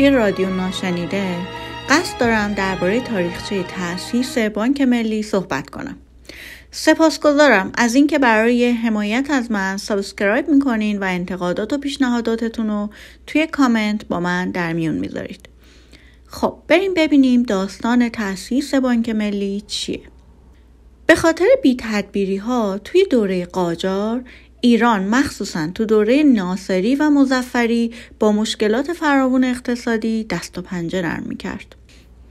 توی رادیو ناشنیده قصد دارم درباره تاریخچه تأسیس بانک ملی صحبت کنم سپاسگزارم از اینکه برای حمایت از من سابسکرایب میکنین و انتقادات و پیشنهاداتتون رو توی کامنت با من در میون میذارید خب بریم ببینیم داستان تأسیس بانک ملی چیه به خاطر بی تدبیری ها توی دوره قاجار ایران مخصوصا تو دوره ناصری و مزفری با مشکلات فراوان اقتصادی دست و پنجه نرم میکرد.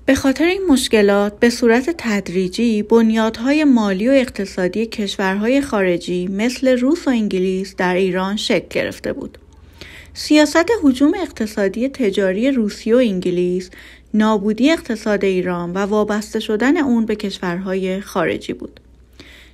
به خاطر این مشکلات به صورت تدریجی بنیادهای مالی و اقتصادی کشورهای خارجی مثل روس و انگلیس در ایران شکل گرفته بود. سیاست حجوم اقتصادی تجاری روسیه و انگلیس نابودی اقتصاد ایران و وابسته شدن اون به کشورهای خارجی بود.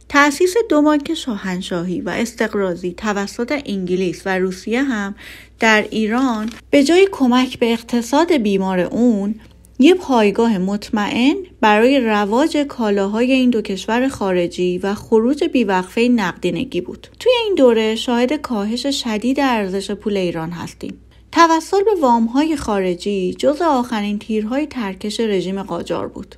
تأسیس دو بانک شاهنشاهی و استقراضی توسط انگلیس و روسیه هم در ایران به جای کمک به اقتصاد بیمار اون یه پایگاه مطمئن برای رواج کالاهای این دو کشور خارجی و خروج بیوقفه نقدینگی بود. توی این دوره شاهد کاهش شدید ارزش پول ایران هستیم. توسل به وامهای خارجی جز آخرین تیرهای ترکش رژیم قاجار بود.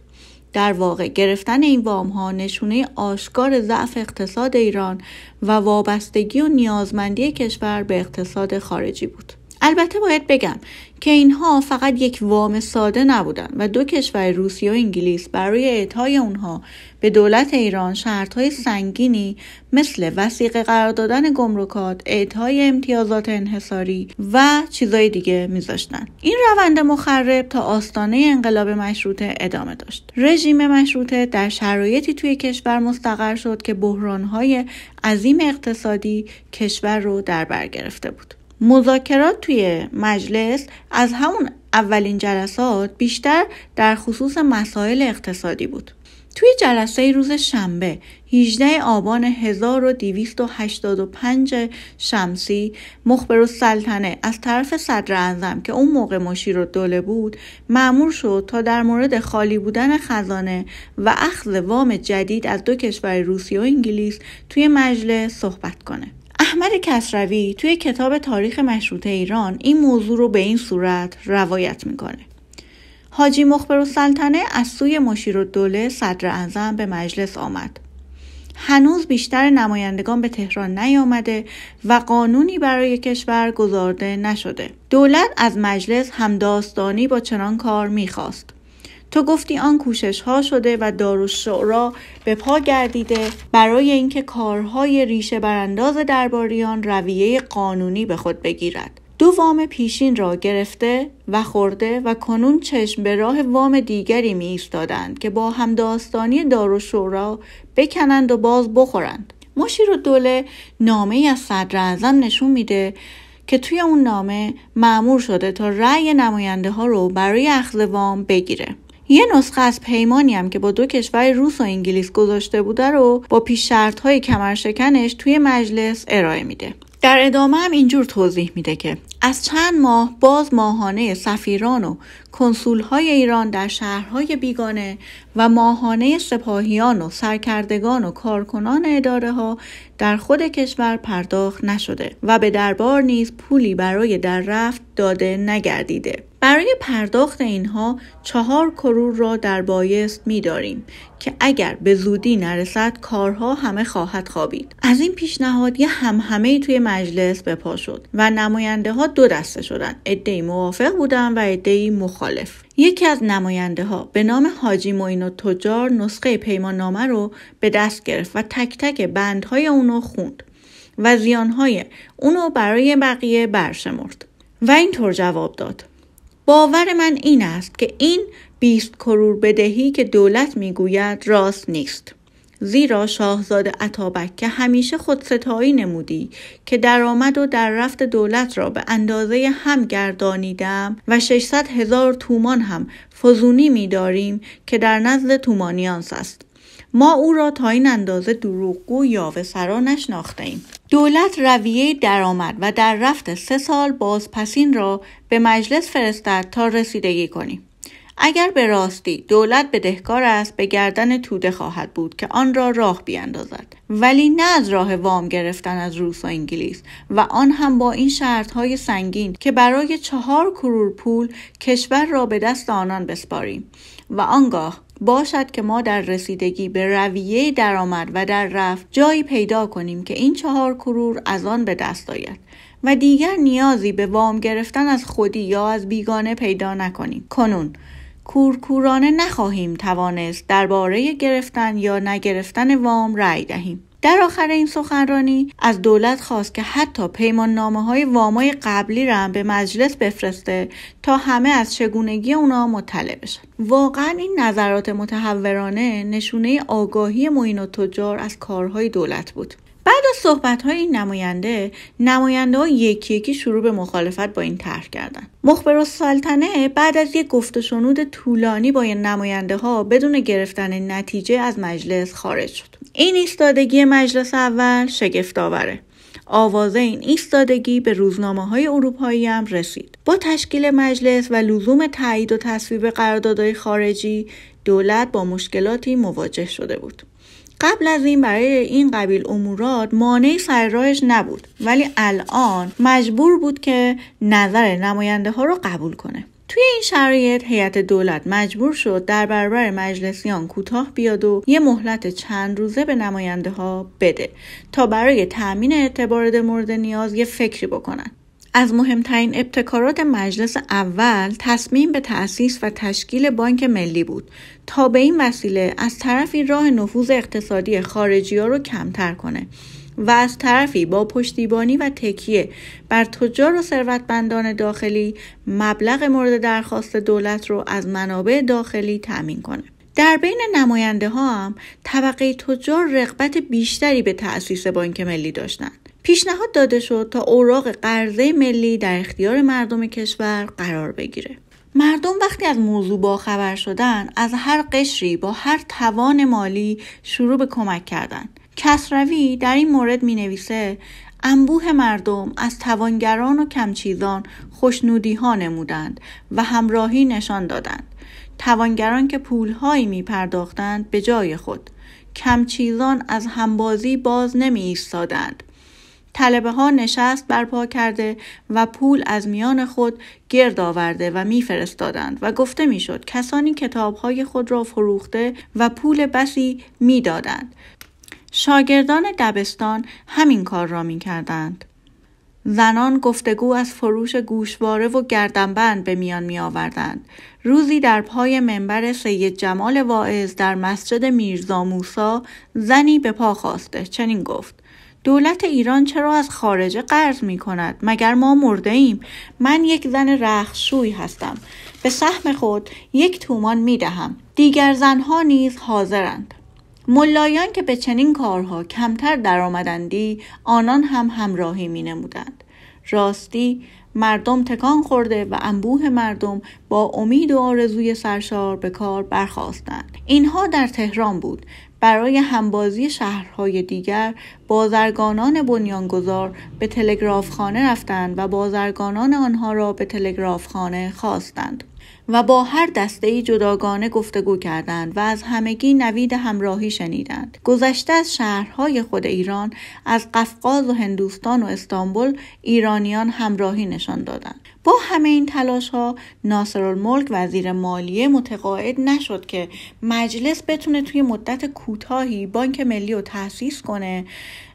در واقع گرفتن این وام ها نشونه آشکار ضعف اقتصاد ایران و وابستگی و نیازمندی کشور به اقتصاد خارجی بود. البته باید بگم که اینها فقط یک وام ساده نبودند و دو کشور روسیه و انگلیس برای اعطای اونها به دولت ایران شرطهای سنگینی مثل وسیقه قرار دادن گمرکات، اعطای امتیازات انحصاری و چیزهای دیگه میذاشتن. این روند مخرب تا آستانه انقلاب مشروطه ادامه داشت. رژیم مشروطه در شرایطی توی کشور مستقر شد که بحرانهای عظیم اقتصادی کشور رو در بر گرفته بود. مذاکرات توی مجلس از همون اولین جلسات بیشتر در خصوص مسائل اقتصادی بود. توی جلسه روز شنبه 18 آبان 1285 شمسی مخبر السلطنه از طرف صدر که اون موقع مشیر دوله بود معمور شد تا در مورد خالی بودن خزانه و اخذ وام جدید از دو کشور روسیه و انگلیس توی مجلس صحبت کنه. احمد کسروی توی کتاب تاریخ مشروط ایران این موضوع رو به این صورت روایت میکنه حاجی مخبر السلطنه از سوی مشیر دوله صدر اعظم به مجلس آمد هنوز بیشتر نمایندگان به تهران نیامده و قانونی برای کشور گذارده نشده دولت از مجلس همداستانی با چنان کار میخواست تو گفتی آن کوشش ها شده و شعرا به پا گردیده برای اینکه کارهای ریشه برانداز درباریان رویه قانونی به خود بگیرد دو وام پیشین را گرفته و خورده و کنون چشم به راه وام دیگری می ایستادند که با هم همداستانی دارالشورا بکنند و باز بخورند مشیر و دوله نامه از صدر اعظم نشون میده که توی اون نامه معمور شده تا رأی نماینده ها رو برای اخذ وام بگیره یه نسخه از پیمانی هم که با دو کشور روس و انگلیس گذاشته بوده رو با پیش شرط های کمرشکنش توی مجلس ارائه میده در ادامه هم اینجور توضیح میده که از چند ماه باز ماهانه سفیران و کنسولهای ایران در شهرهای بیگانه و ماهانه سپاهیان و سرکردگان و کارکنان اداره ها در خود کشور پرداخت نشده و به دربار نیز پولی برای در رفت داده نگردیده. برای پرداخت اینها چهار کرور را در بایست می داریم که اگر به زودی نرسد کارها همه خواهد خوابید. از این پیشنهاد یه همهمه توی مجلس به پا شد و نماینده ها دو دسته شدن عدهای موافق بودن و عدهای مخالف یکی از نماینده ها به نام حاجی معین و تجار نسخه پیمان نامه رو به دست گرفت و تک تک بندهای اونو خوند و زیانهای اونو برای بقیه برشمرد و اینطور جواب داد باور من این است که این بیست کرور بدهی که دولت میگوید راست نیست زیرا شاهزاده عطابک که همیشه خود ستایی نمودی که درآمد و در رفت دولت را به اندازه هم گردانیدم و 600 هزار تومان هم فزونی می داریم که در نزد تومانیانس است ما او را تا این اندازه دروغگو یاوه سرا نشناخته ایم. دولت رویه درآمد و در رفت سه سال بازپسین را به مجلس فرستد تا رسیدگی کنیم. اگر به راستی دولت بدهکار است به گردن توده خواهد بود که آن را راه بیاندازد ولی نه از راه وام گرفتن از روس و انگلیس و آن هم با این های سنگین که برای چهار کرور پول کشور را به دست آنان بسپاریم و آنگاه باشد که ما در رسیدگی به رویه درآمد و در رفت جایی پیدا کنیم که این چهار کرور از آن به دست آید و دیگر نیازی به وام گرفتن از خودی یا از بیگانه پیدا نکنیم کنون کورکورانه نخواهیم توانست درباره گرفتن یا نگرفتن وام رأی دهیم در آخر این سخنرانی از دولت خواست که حتی پیمان نامه های وامای قبلی را به مجلس بفرسته تا همه از چگونگی اونا مطلع بشن واقعا این نظرات متحورانه نشونه آگاهی موین و تجار از کارهای دولت بود بعد از صحبت های این نماینده نماینده ها یکی یکی شروع به مخالفت با این طرح کردند مخبر السلطنه بعد از یک گفت شنود طولانی با نماینده ها بدون گرفتن نتیجه از مجلس خارج شد این ایستادگی مجلس اول شگفت آوره آوازه این ایستادگی به روزنامه های اروپایی هم رسید. با تشکیل مجلس و لزوم تایید و تصویب قراردادهای خارجی دولت با مشکلاتی مواجه شده بود. قبل از این برای این قبیل امورات مانعی سر نبود ولی الان مجبور بود که نظر نماینده ها رو قبول کنه توی این شرایط هیئت دولت مجبور شد در برابر مجلسیان کوتاه بیاد و یه مهلت چند روزه به نماینده ها بده تا برای تامین اعتبار مورد نیاز یه فکری بکنن از مهمترین ابتکارات مجلس اول تصمیم به تأسیس و تشکیل بانک ملی بود تا به این وسیله از طرفی راه نفوذ اقتصادی خارجی ها رو کمتر کنه و از طرفی با پشتیبانی و تکیه بر تجار و ثروتمندان داخلی مبلغ مورد درخواست دولت رو از منابع داخلی تأمین کنه در بین نماینده ها هم طبقه تجار رغبت بیشتری به تأسیس بانک ملی داشتند پیشنهاد داده شد تا اوراق قرضه ملی در اختیار مردم کشور قرار بگیره مردم وقتی از موضوع باخبر شدن از هر قشری با هر توان مالی شروع به کمک کردن کسروی در این مورد می نویسه انبوه مردم از توانگران و کمچیزان خوشنودی ها نمودند و همراهی نشان دادند توانگران که پولهایی می پرداختند به جای خود کمچیزان از همبازی باز نمی ایستادند طلبه ها نشست برپا کرده و پول از میان خود گرد آورده و میفرستادند و گفته میشد کسانی کتاب های خود را فروخته و پول بسی میدادند شاگردان دبستان همین کار را میکردند زنان گفتگو از فروش گوشواره و گردنبند به میان می آوردند. روزی در پای منبر سید جمال واعظ در مسجد میرزا موسا زنی به پا خواسته چنین گفت دولت ایران چرا از خارجه قرض می کند؟ مگر ما مرده ایم؟ من یک زن رخشوی هستم. به سهم خود یک تومان می دهم. دیگر زنها نیز حاضرند. ملایان که به چنین کارها کمتر درآمدندی آنان هم همراهی می نمودند. راستی مردم تکان خورده و انبوه مردم با امید و آرزوی سرشار به کار برخواستند اینها در تهران بود برای همبازی شهرهای دیگر بازرگانان بنیانگذار به تلگرافخانه رفتند و بازرگانان آنها را به تلگرافخانه خواستند و با هر دسته ای جداگانه گفتگو کردند و از همگی نوید همراهی شنیدند گذشته از شهرهای خود ایران از قفقاز و هندوستان و استانبول ایرانیان همراهی نشان دادند با همه این تلاش ها الملک وزیر مالیه متقاعد نشد که مجلس بتونه توی مدت کوتاهی بانک ملی رو تأسیس کنه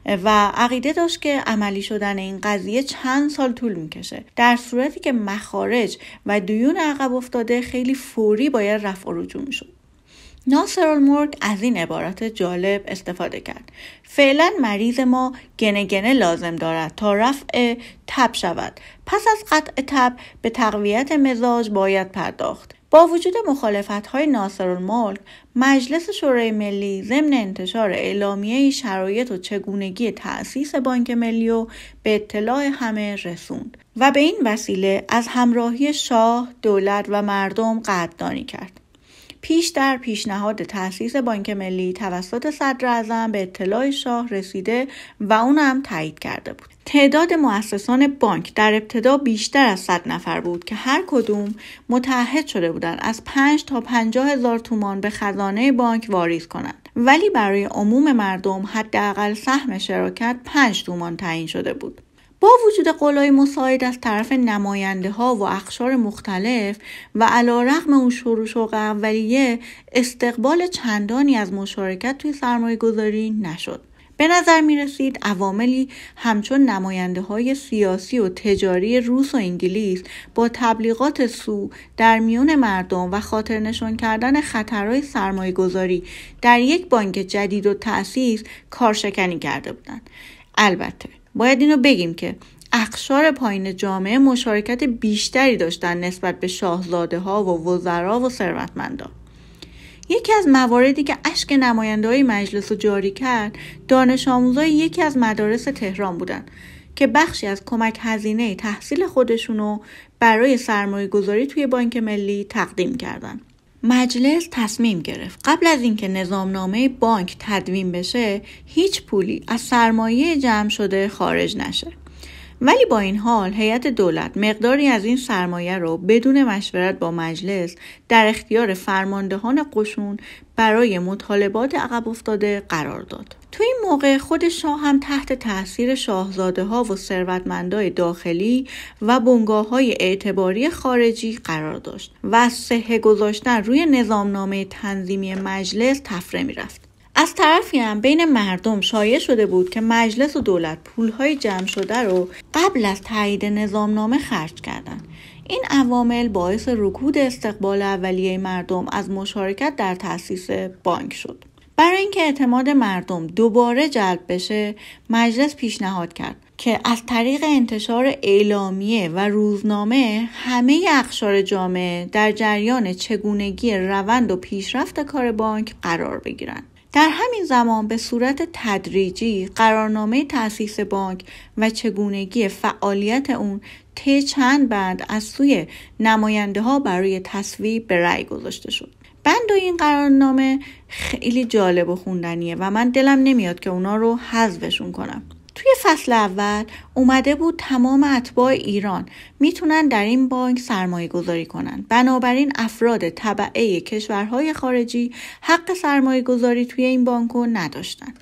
و عقیده داشت که عملی شدن این قضیه چند سال طول میکشه در صورتی که مخارج و دیون عقب افتاده خیلی فوری باید رفع رجوع میشد ناصرالملک از این عبارت جالب استفاده کرد فعلا مریض ما گنه گنه لازم دارد تا رفع تب شود پس از قطع تب به تقویت مزاج باید پرداخت با وجود مخالفت های ناصرالملک مجلس شورای ملی ضمن انتشار اعلامیه شرایط و چگونگی تأسیس بانک ملی به اطلاع همه رسوند و به این وسیله از همراهی شاه، دولت و مردم قدردانی کرد. پیش در پیشنهاد تاسیس بانک ملی توسط صدر اعظم به اطلاع شاه رسیده و اونم تایید کرده بود. تعداد مؤسسان بانک در ابتدا بیشتر از 100 نفر بود که هر کدوم متعهد شده بودند از 5 تا 50 هزار تومان به خزانه بانک واریز کنند ولی برای عموم مردم حداقل سهم شراکت 5 تومان تعیین شده بود با وجود قولای مساعد از طرف نماینده ها و اخشار مختلف و علا رقم اون شروع شوق اولیه استقبال چندانی از مشارکت توی سرمایه گذاری نشد. به نظر می رسید عواملی همچون نماینده های سیاسی و تجاری روس و انگلیس با تبلیغات سو در میون مردم و خاطر نشان کردن خطرهای سرمایه گذاری در یک بانک جدید و تأسیس کارشکنی کرده بودند. البته باید اینو بگیم که اخشار پایین جامعه مشارکت بیشتری داشتن نسبت به شاهزاده ها و وزرا و ثروتمندان یکی از مواردی که اشک نماینده های مجلس رو جاری کرد دانش آموزای یکی از مدارس تهران بودند که بخشی از کمک هزینه تحصیل خودشونو برای سرمایه گذاری توی بانک ملی تقدیم کردند. مجلس تصمیم گرفت قبل از اینکه نظامنامه بانک تدوین بشه هیچ پولی از سرمایه جمع شده خارج نشه ولی با این حال هیئت دولت مقداری از این سرمایه را بدون مشورت با مجلس در اختیار فرماندهان قشون برای مطالبات عقب افتاده قرار داد. تو این موقع خود شاه هم تحت تاثیر شاهزاده ها و ثروتمندای داخلی و بنگاه های اعتباری خارجی قرار داشت و سهه گذاشتن روی نظامنامه تنظیمی مجلس تفره می رفت. از طرفی هم بین مردم شایع شده بود که مجلس و دولت پولهای جمع شده رو قبل از تایید نظامنامه خرج کردند این عوامل باعث رکود استقبال اولیه مردم از مشارکت در تأسیس بانک شد برای اینکه اعتماد مردم دوباره جلب بشه مجلس پیشنهاد کرد که از طریق انتشار اعلامیه و روزنامه همه اقشار جامعه در جریان چگونگی روند و پیشرفت کار بانک قرار بگیرند در همین زمان به صورت تدریجی قرارنامه تاسیس بانک و چگونگی فعالیت اون طی چند بند از سوی نماینده ها برای تصویب به رأی گذاشته شد. بند و این قرارنامه خیلی جالب و خوندنیه و من دلم نمیاد که اونا رو حذفشون کنم. توی فصل اول اومده بود تمام اتباع ایران میتونن در این بانک سرمایه گذاری کنن. بنابراین افراد طبعه کشورهای خارجی حق سرمایه گذاری توی این بانک رو نداشتن.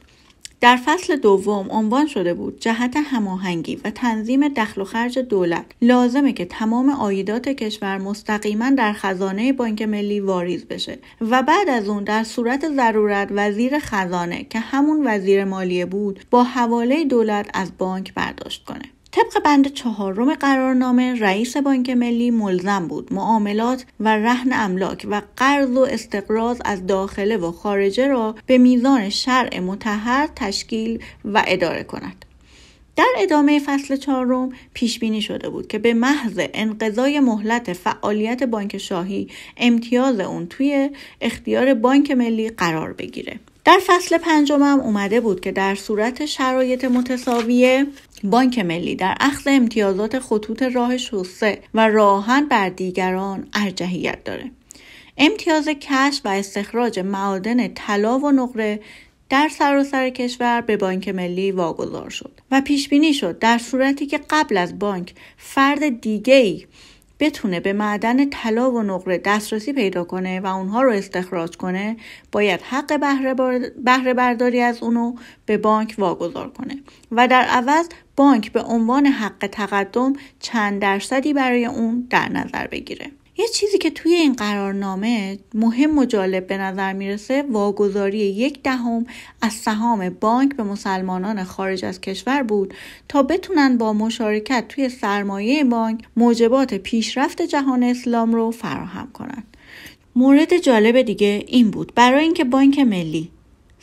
در فصل دوم عنوان شده بود جهت هماهنگی و تنظیم دخل و خرج دولت لازمه که تمام عایدات کشور مستقیما در خزانه بانک ملی واریز بشه و بعد از اون در صورت ضرورت وزیر خزانه که همون وزیر مالیه بود با حواله دولت از بانک برداشت کنه طبق بند چهارم قرارنامه رئیس بانک ملی ملزم بود معاملات و رهن املاک و قرض و استقراض از داخله و خارجه را به میزان شرع متحر تشکیل و اداره کند در ادامه فصل چهارم پیش بینی شده بود که به محض انقضای مهلت فعالیت بانک شاهی امتیاز اون توی اختیار بانک ملی قرار بگیره در فصل پنجمم اومده بود که در صورت شرایط متساویه بانک ملی در اخذ امتیازات خطوط راه شوسه و راهن بر دیگران ارجحیت داره امتیاز کشف و استخراج معادن طلا و نقره در سراسر سر کشور به بانک ملی واگذار شد و پیش بینی شد در صورتی که قبل از بانک فرد دیگری بتونه به معدن طلا و نقره دسترسی پیدا کنه و اونها رو استخراج کنه باید حق بهره برداری از اونو به بانک واگذار کنه و در عوض بانک به عنوان حق تقدم چند درصدی برای اون در نظر بگیره یه چیزی که توی این قرارنامه مهم و جالب به نظر میرسه واگذاری یک دهم از سهام بانک به مسلمانان خارج از کشور بود تا بتونن با مشارکت توی سرمایه بانک موجبات پیشرفت جهان اسلام رو فراهم کنند. مورد جالب دیگه این بود برای اینکه بانک ملی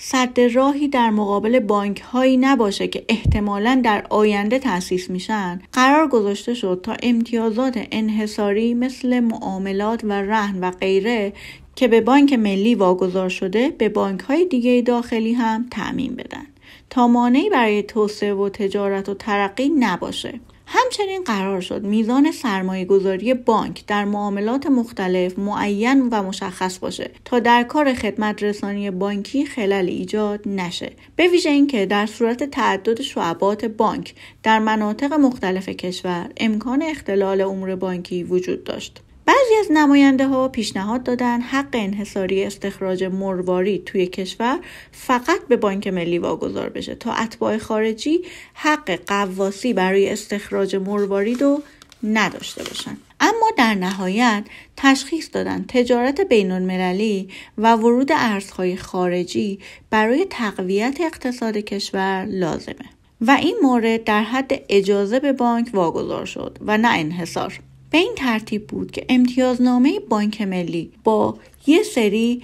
سد راهی در مقابل بانک هایی نباشه که احتمالا در آینده تأسیس میشن قرار گذاشته شد تا امتیازات انحصاری مثل معاملات و رهن و غیره که به بانک ملی واگذار شده به بانک های دیگه داخلی هم تعمین بدن تا مانعی برای توسعه و تجارت و ترقی نباشه همچنین قرار شد میزان سرمایه گذاری بانک در معاملات مختلف معین و مشخص باشه تا در کار خدمت رسانی بانکی خلل ایجاد نشه به ویژه اینکه در صورت تعدد شعبات بانک در مناطق مختلف کشور امکان اختلال امور بانکی وجود داشت بعضی از نماینده ها پیشنهاد دادن حق انحصاری استخراج مرواری توی کشور فقط به بانک ملی واگذار بشه تا اتباع خارجی حق قواسی برای استخراج مرواری رو نداشته باشن اما در نهایت تشخیص دادن تجارت بین المللی و ورود ارزهای خارجی برای تقویت اقتصاد کشور لازمه و این مورد در حد اجازه به بانک واگذار شد و نه انحصار به این ترتیب بود که امتیازنامه بانک ملی با یه سری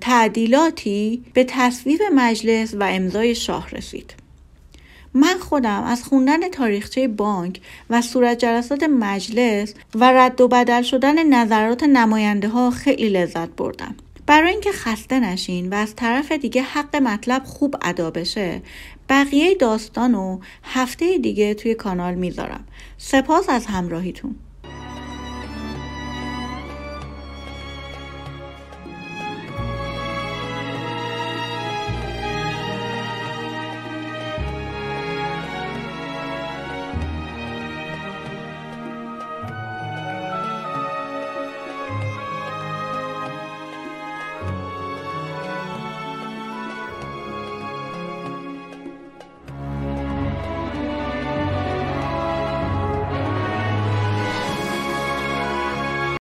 تعدیلاتی به تصویب مجلس و امضای شاه رسید من خودم از خوندن تاریخچه بانک و صورت جلسات مجلس و رد و بدل شدن نظرات نماینده ها خیلی لذت بردم برای اینکه خسته نشین و از طرف دیگه حق مطلب خوب ادا بشه بقیه داستان و هفته دیگه توی کانال میذارم سپاس از همراهیتون